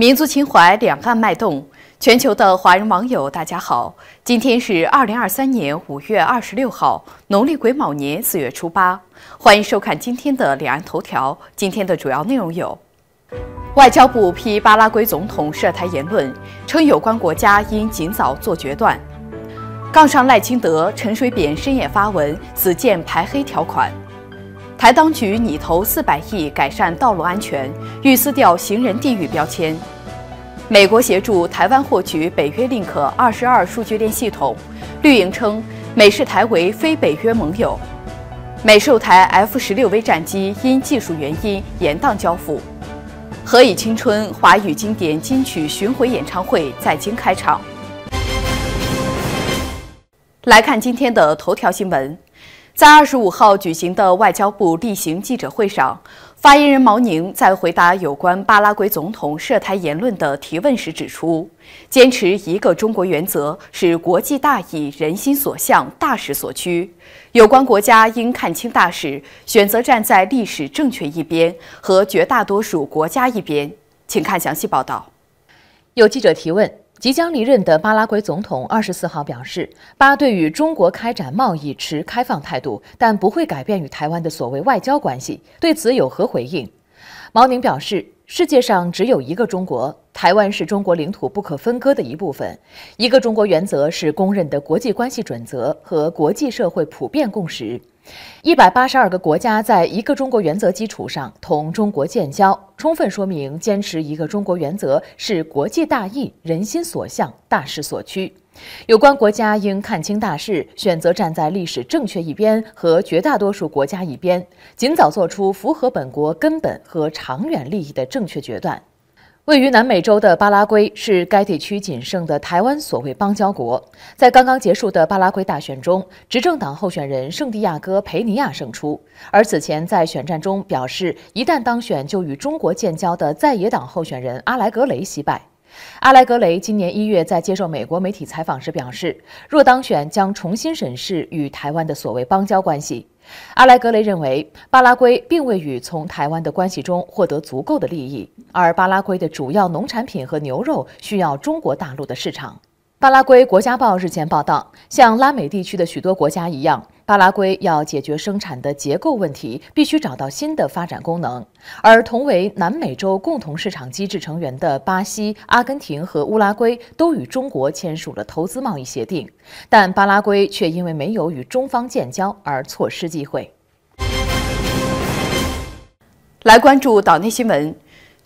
民族情怀，两岸脉动。全球的华人网友，大家好！今天是二零二三年五月二十六号，农历癸卯年四月初八。欢迎收看今天的两岸头条。今天的主要内容有：外交部批巴拉圭总统涉台言论，称有关国家应尽早做决断。杠上赖清德、陈水扁深夜发文，此件排黑条款。台当局拟投四百亿改善道路安全，欲撕掉行人地域标签。美国协助台湾获取北约认可二十二数据链系统。绿营称美视台为非北约盟友。美售台 F 十六 V 战机因技术原因延宕交付。何以青春华语经典金曲巡回演唱会在京开场。来看今天的头条新闻。在二十五号举行的外交部例行记者会上，发言人毛宁在回答有关巴拉圭总统涉台言论的提问时指出，坚持一个中国原则是国际大义、人心所向、大势所趋，有关国家应看清大势，选择站在历史正确一边和绝大多数国家一边。请看详细报道。有记者提问。即将离任的巴拉圭总统二十四号表示，巴对于中国开展贸易持开放态度，但不会改变与台湾的所谓外交关系。对此有何回应？毛宁表示，世界上只有一个中国，台湾是中国领土不可分割的一部分。一个中国原则是公认的国际关系准则和国际社会普遍共识。一百八十二个国家在一个中国原则基础上同中国建交，充分说明坚持一个中国原则是国际大义、人心所向、大势所趋。有关国家应看清大势，选择站在历史正确一边和绝大多数国家一边，尽早做出符合本国根本和长远利益的正确决断。位于南美洲的巴拉圭是该地区仅剩的台湾所谓邦交国。在刚刚结束的巴拉圭大选中，执政党候选人圣地亚哥·佩尼亚胜出，而此前在选战中表示一旦当选就与中国建交的在野党候选人阿莱格雷惜败。阿莱格雷今年一月在接受美国媒体采访时表示，若当选将重新审视与台湾的所谓邦交关系。阿莱格雷认为，巴拉圭并未与从台湾的关系中获得足够的利益，而巴拉圭的主要农产品和牛肉需要中国大陆的市场。巴拉圭国家报日前报道，像拉美地区的许多国家一样，巴拉圭要解决生产的结构问题，必须找到新的发展功能。而同为南美洲共同市场机制成员的巴西、阿根廷和乌拉圭都与中国签署了投资贸易协定，但巴拉圭却因为没有与中方建交而错失机会。来关注岛内新闻。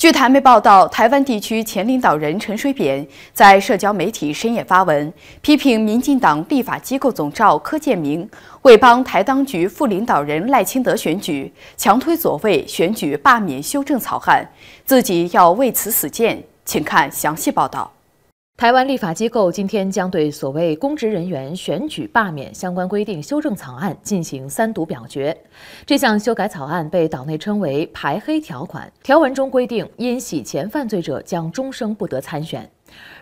据台媒报道，台湾地区前领导人陈水扁在社交媒体深夜发文，批评民进党立法机构总召柯建明为帮台当局副领导人赖清德选举，强推所谓选举罢免修正草案，自己要为此死谏，请看详细报道。台湾立法机构今天将对所谓公职人员选举罢免相关规定修正草案进行三读表决。这项修改草案被岛内称为“排黑条款”，条文中规定，因洗钱犯罪者将终生不得参选。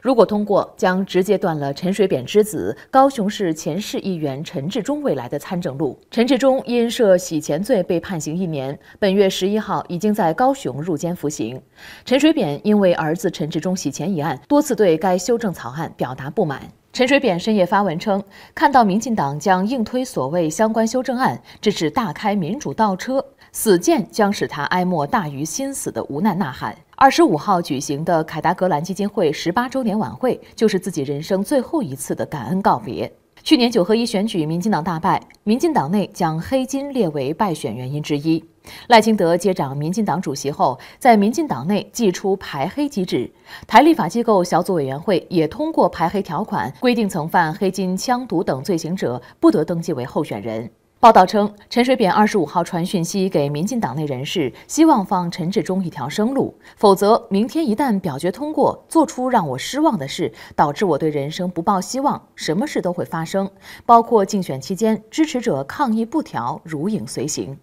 如果通过，将直接断了陈水扁之子、高雄市前市议员陈志忠未来的参政路。陈志忠因涉洗钱罪被判刑一年，本月十一号已经在高雄入监服刑。陈水扁因为儿子陈志忠洗钱一案，多次对该修正草案表达不满。陈水扁深夜发文称：“看到民进党将硬推所谓相关修正案，这是大开民主倒车，死谏将使他哀莫大于心死的无奈呐喊。”二十五号举行的凯达格兰基金会十八周年晚会，就是自己人生最后一次的感恩告别。去年九合一选举，民进党大败，民进党内将黑金列为败选原因之一。赖清德接掌民进党主席后，在民进党内祭出排黑机制，台立法机构小组委员会也通过排黑条款，规定曾犯黑金、枪毒等罪行者不得登记为候选人。报道称，陈水扁二十五号传讯息给民进党内人士，希望放陈志忠一条生路，否则明天一旦表决通过，做出让我失望的事，导致我对人生不抱希望，什么事都会发生，包括竞选期间支持者抗议不调如影随形。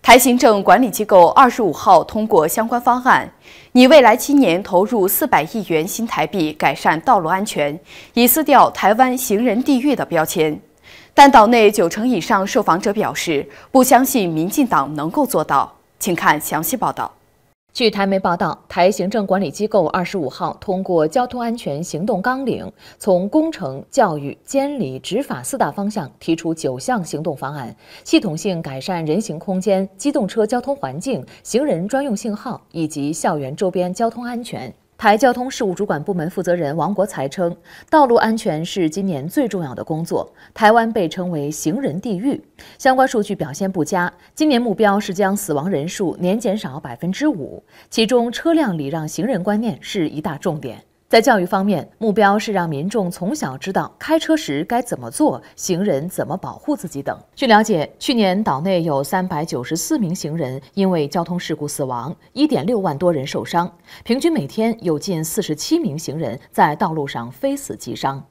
台行政管理机构二十五号通过相关方案，拟未来七年投入四百亿元新台币改善道路安全，以撕掉台湾行人地狱的标签。但岛内九成以上受访者表示不相信民进党能够做到，请看详细报道。据台媒报道，台行政管理机构二十五号通过《交通安全行动纲领》，从工程、教育、监理、执法四大方向提出九项行动方案，系统性改善人行空间、机动车交通环境、行人专用信号以及校园周边交通安全。台交通事务主管部门负责人王国才称，道路安全是今年最重要的工作。台湾被称为“行人地狱”，相关数据表现不佳。今年目标是将死亡人数年减少百分之五，其中车辆礼让行人观念是一大重点。在教育方面，目标是让民众从小知道开车时该怎么做，行人怎么保护自己等。据了解，去年岛内有三百九十四名行人因为交通事故死亡，一点六万多人受伤，平均每天有近四十七名行人在道路上非死即伤。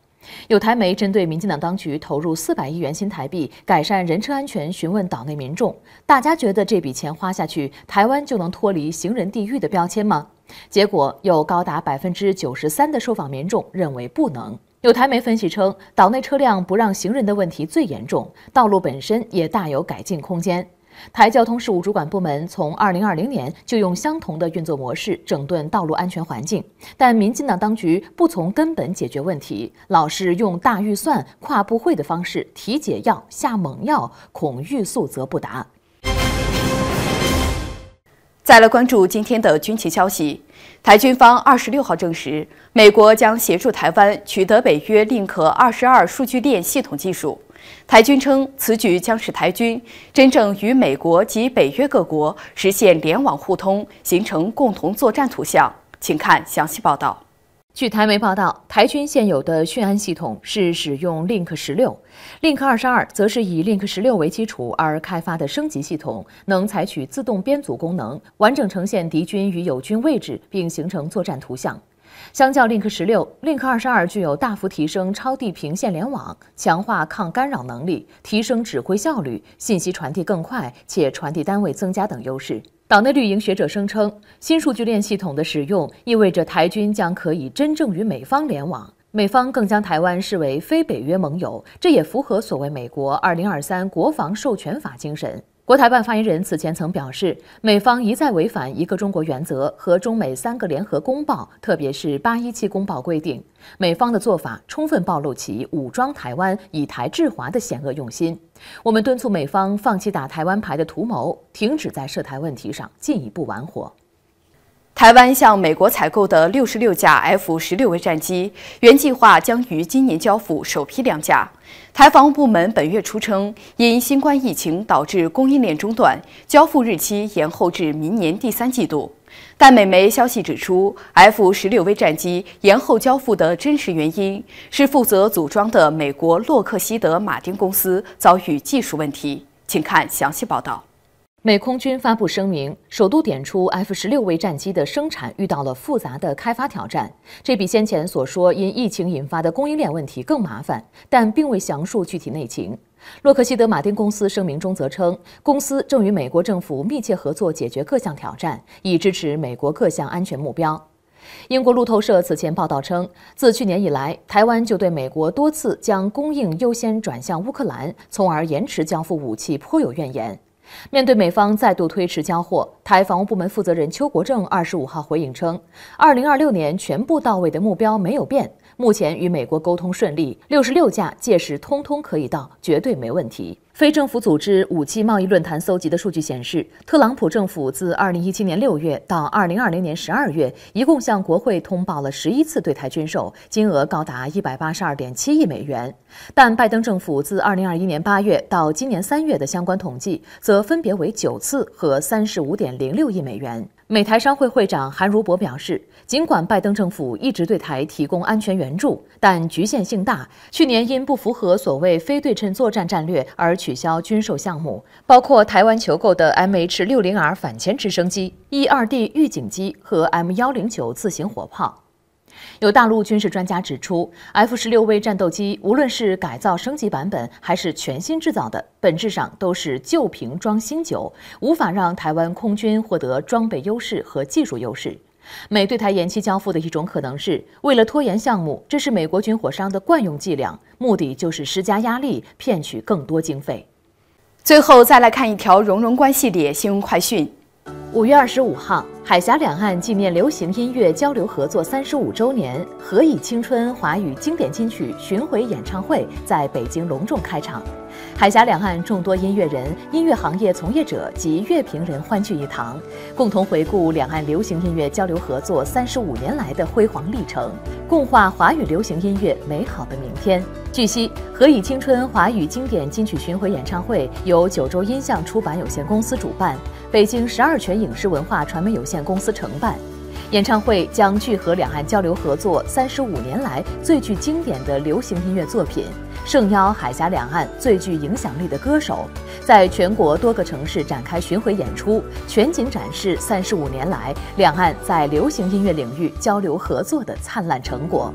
有台媒针对民进党当局投入四百亿元新台币改善人车安全，询问岛内民众：大家觉得这笔钱花下去，台湾就能脱离“行人地狱”的标签吗？结果有高达百分之九十三的受访民众认为不能。有台媒分析称，岛内车辆不让行人的问题最严重，道路本身也大有改进空间。台交通事务主管部门从二零二零年就用相同的运作模式整顿道路安全环境，但民进党当局不从根本解决问题，老是用大预算跨部会的方式提解药下猛药，恐欲速则不达。再来关注今天的军情消息，台军方二十六号证实，美国将协助台湾取得北约 Link 22数据链系统技术。台军称，此举将使台军真正与美国及北约各国实现联网互通，形成共同作战图像。请看详细报道。据台媒报道，台军现有的讯安系统是使用 Link 十六，Link 二十二则是以 Link 十六为基础而开发的升级系统，能采取自动编组功能，完整呈现敌军与友军位置，并形成作战图像。相较 Link 十六，Link 二十二具有大幅提升超地平线联网、强化抗干扰能力、提升指挥效率、信息传递更快且传递单位增加等优势。岛内绿营学者声称，新数据链系统的使用意味着台军将可以真正与美方联网，美方更将台湾视为非北约盟友，这也符合所谓美国《二零二三国防授权法》精神。国台办发言人此前曾表示，美方一再违反一个中国原则和中美三个联合公报，特别是八一七公报规定，美方的做法充分暴露其武装台湾、以台制华的险恶用心。我们敦促美方放弃打台湾牌的图谋，停止在涉台问题上进一步玩火。台湾向美国采购的六十六架 F-16V 战机，原计划将于今年交付首批两架。台防务部门本月初称，因新冠疫情导致供应链中断，交付日期延后至明年第三季度。但美媒消息指出，F-16V 战机延后交付的真实原因是负责组装的美国洛克希德·马丁公司遭遇技术问题。请看详细报道。美空军发布声明，首度点出 F 十六位战机的生产遇到了复杂的开发挑战，这比先前所说因疫情引发的供应链问题更麻烦，但并未详述具体内情。洛克希德马丁公司声明中则称，公司正与美国政府密切合作，解决各项挑战，以支持美国各项安全目标。英国路透社此前报道称，自去年以来，台湾就对美国多次将供应优先转向乌克兰，从而延迟交付武器颇有怨言。面对美方再度推迟交货，台防务部门负责人邱国正二十五号回应称：“二零二六年全部到位的目标没有变。”目前与美国沟通顺利，六十六架届时通通可以到，绝对没问题。非政府组织武器贸易论坛搜集的数据显示，特朗普政府自二零一七年六月到二零二零年十二月，一共向国会通报了十一次对台军售，金额高达一百八十二点七亿美元。但拜登政府自二零二一年八月到今年三月的相关统计，则分别为九次和三十五点零六亿美元。美台商会会长韩如博表示，尽管拜登政府一直对台提供安全援助，但局限性大。去年因不符合所谓非对称作战战略而取消军售项目，包括台湾求购的 MH60R 反潜直升机、E2D 预警机和 M109 自行火炮。有大陆军事专家指出，F 十六 V 战斗机无论是改造升级版本，还是全新制造的，本质上都是旧瓶装新酒，无法让台湾空军获得装备优势和技术优势。美对台延期交付的一种可能是为了拖延项目，这是美国军火商的惯用伎俩，目的就是施加压力，骗取更多经费。最后再来看一条融融关系列新闻快讯：五月二十五号。海峡两岸纪念流行音乐交流合作三十五周年“何以青春”华语经典金曲巡回演唱会在北京隆重开场。海峡两岸众多音乐人、音乐行业从业者及乐评人欢聚一堂，共同回顾两岸流行音乐交流合作三十五年来的辉煌历程，共话华语流行音乐美好的明天。据悉，《何以青春》华语经典金曲巡回演唱会由九州音像出版有限公司主办，北京十二泉影视文化传媒有限公司承办。演唱会将聚合两岸交流合作三十五年来最具经典的流行音乐作品。盛邀海峡两岸最具影响力的歌手，在全国多个城市展开巡回演出，全景展示三十五年来两岸在流行音乐领域交流合作的灿烂成果。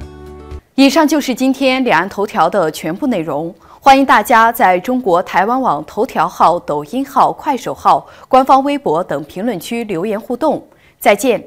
以上就是今天两岸头条的全部内容。欢迎大家在中国台湾网头条号、抖音号、快手号、官方微博等评论区留言互动。再见。